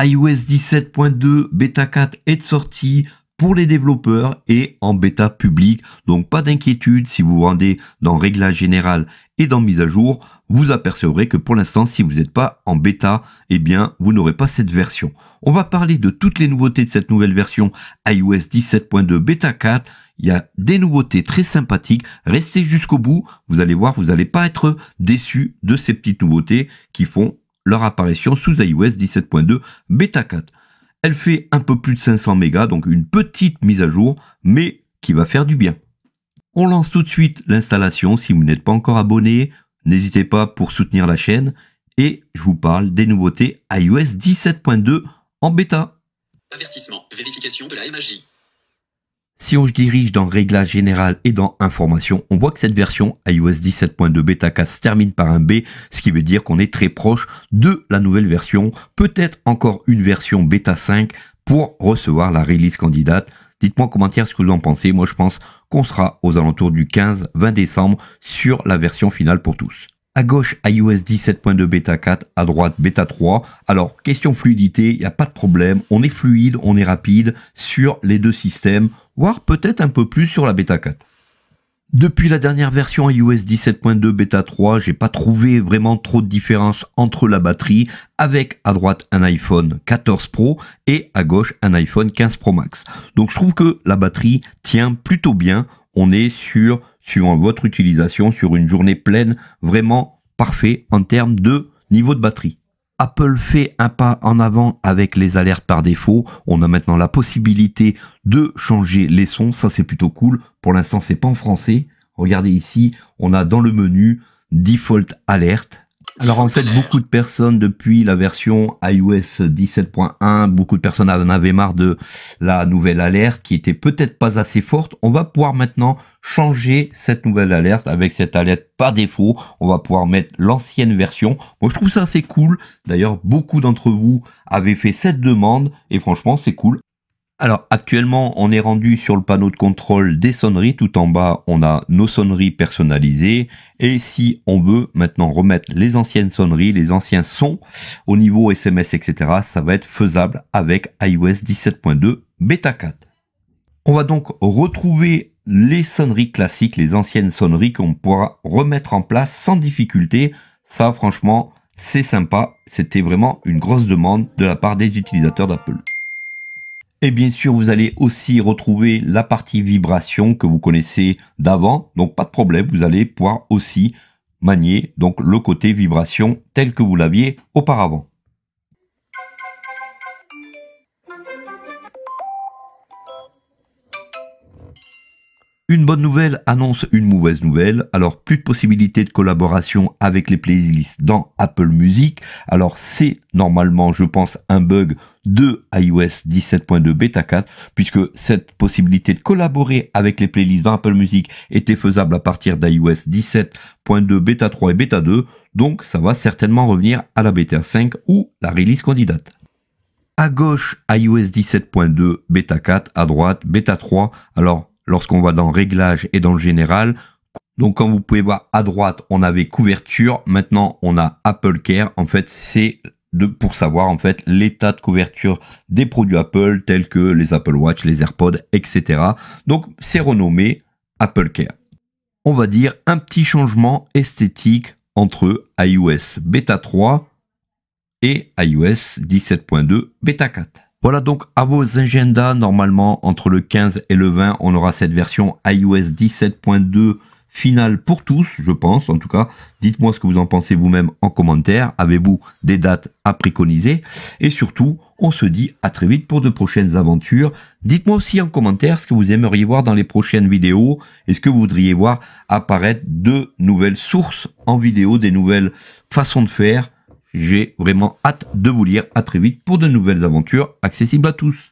iOS 17.2 bêta 4 est de sortie pour les développeurs et en bêta public, Donc pas d'inquiétude, si vous vous rendez dans réglage général et dans mise à jour, vous apercevrez que pour l'instant, si vous n'êtes pas en bêta, eh bien, vous n'aurez pas cette version. On va parler de toutes les nouveautés de cette nouvelle version iOS 17.2 bêta 4. Il y a des nouveautés très sympathiques. Restez jusqu'au bout. Vous allez voir, vous n'allez pas être déçu de ces petites nouveautés qui font leur apparition sous iOS 17.2 Beta 4. Elle fait un peu plus de 500 mégas, donc une petite mise à jour, mais qui va faire du bien. On lance tout de suite l'installation. Si vous n'êtes pas encore abonné, n'hésitez pas pour soutenir la chaîne. Et je vous parle des nouveautés iOS 17.2 en bêta. Avertissement, vérification de la MAJ. Si on se dirige dans Réglages général et dans Information, on voit que cette version iOS 17.2 4 se termine par un B, ce qui veut dire qu'on est très proche de la nouvelle version, peut-être encore une version Beta 5 pour recevoir la release candidate. Dites-moi en commentaire ce que vous en pensez. Moi, je pense qu'on sera aux alentours du 15-20 décembre sur la version finale pour tous. À gauche, iOS 17.2 bêta 4, à droite, bêta 3. Alors, question fluidité, il n'y a pas de problème. On est fluide, on est rapide sur les deux systèmes voire peut-être un peu plus sur la bêta 4. Depuis la dernière version iOS 17.2 bêta 3, j'ai pas trouvé vraiment trop de différence entre la batterie avec à droite un iPhone 14 Pro et à gauche un iPhone 15 Pro Max. Donc je trouve que la batterie tient plutôt bien. On est sur, suivant votre utilisation, sur une journée pleine, vraiment parfait en termes de niveau de batterie. Apple fait un pas en avant avec les alertes par défaut. On a maintenant la possibilité de changer les sons. Ça, c'est plutôt cool. Pour l'instant, c'est pas en français. Regardez ici, on a dans le menu Default Alert. Alors en fait, beaucoup de personnes depuis la version iOS 17.1, beaucoup de personnes en avaient marre de la nouvelle alerte qui était peut-être pas assez forte. On va pouvoir maintenant changer cette nouvelle alerte avec cette alerte par défaut. On va pouvoir mettre l'ancienne version. Moi, je trouve ça assez cool. D'ailleurs, beaucoup d'entre vous avaient fait cette demande et franchement, c'est cool. Alors actuellement, on est rendu sur le panneau de contrôle des sonneries. Tout en bas, on a nos sonneries personnalisées. Et si on veut maintenant remettre les anciennes sonneries, les anciens sons au niveau SMS, etc., ça va être faisable avec iOS 17.2 Beta 4. On va donc retrouver les sonneries classiques, les anciennes sonneries qu'on pourra remettre en place sans difficulté. Ça, franchement, c'est sympa. C'était vraiment une grosse demande de la part des utilisateurs d'Apple. Et bien sûr, vous allez aussi retrouver la partie vibration que vous connaissez d'avant. Donc pas de problème, vous allez pouvoir aussi manier donc le côté vibration tel que vous l'aviez auparavant. Une bonne nouvelle annonce une mauvaise nouvelle. Alors plus de possibilités de collaboration avec les playlists dans Apple Music. Alors c'est normalement, je pense, un bug de iOS 17.2 bêta 4 puisque cette possibilité de collaborer avec les playlists dans Apple Music était faisable à partir d'iOS 17.2 bêta 3 et bêta 2. Donc ça va certainement revenir à la Beta 5 ou la release candidate. À gauche, iOS 17.2 bêta 4, à droite, bêta 3. Alors lorsqu'on va dans Réglages et dans le général. Donc comme vous pouvez voir à droite, on avait couverture, maintenant on a Apple Care. En fait, c'est pour savoir en fait l'état de couverture des produits Apple tels que les Apple Watch, les AirPods, etc. Donc c'est renommé Apple Care. On va dire un petit changement esthétique entre iOS Beta 3 et iOS 17.2 Beta 4. Voilà donc à vos agendas, normalement entre le 15 et le 20, on aura cette version iOS 17.2 finale pour tous, je pense en tout cas. Dites-moi ce que vous en pensez vous-même en commentaire. Avez-vous des dates à préconiser Et surtout, on se dit à très vite pour de prochaines aventures. Dites-moi aussi en commentaire ce que vous aimeriez voir dans les prochaines vidéos et ce que vous voudriez voir apparaître de nouvelles sources en vidéo, des nouvelles façons de faire j'ai vraiment hâte de vous lire. À très vite pour de nouvelles aventures accessibles à tous.